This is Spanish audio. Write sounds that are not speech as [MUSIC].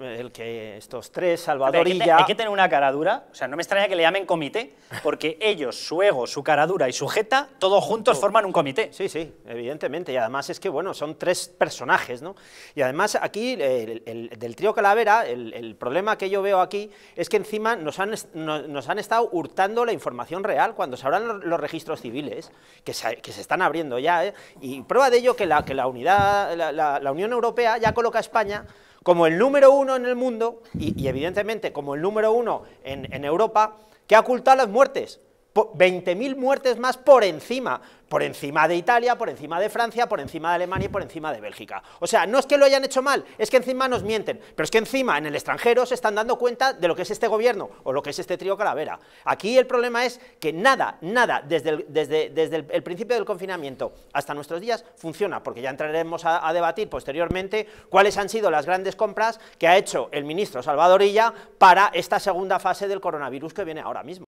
el que estos tres, Salvador y ya... hay que tener una cara dura, o sea, no me extraña que le llamen comité, porque [LAUGHS] ellos, su ego, su cara dura y su jeta, todos juntos forman un comité. Sí, sí, evidentemente, y además es que, bueno, son tres personajes, ¿no? Y además aquí, del trío Calavera, el, problema que yo veo aquí es que encima nos han, nos, han estado hurtando la información real cuando se abran los, registros civiles, que se, que se, están abriendo ya, ¿eh? y prueba de ello que la, que la unidad, la, la Unión Europea ya coloca a España como el número uno en el mundo y, evidentemente como el número uno en, en Europa, que ha ocultado las muertes. 20.000 muertes más por encima, por encima de Italia, por encima de Francia, por encima de Alemania y por encima de Bélgica. O sea, no es que lo hayan hecho mal, es que encima nos mienten, pero es que encima en el extranjero se están dando cuenta de lo que es este gobierno o lo que es este trío calavera. Aquí el problema es que nada, nada, desde el, principio del confinamiento hasta nuestros días funciona, porque ya entraremos a, a, debatir posteriormente cuáles han sido las grandes compras que ha hecho el ministro Salvador para esta segunda fase del coronavirus que viene ahora mismo.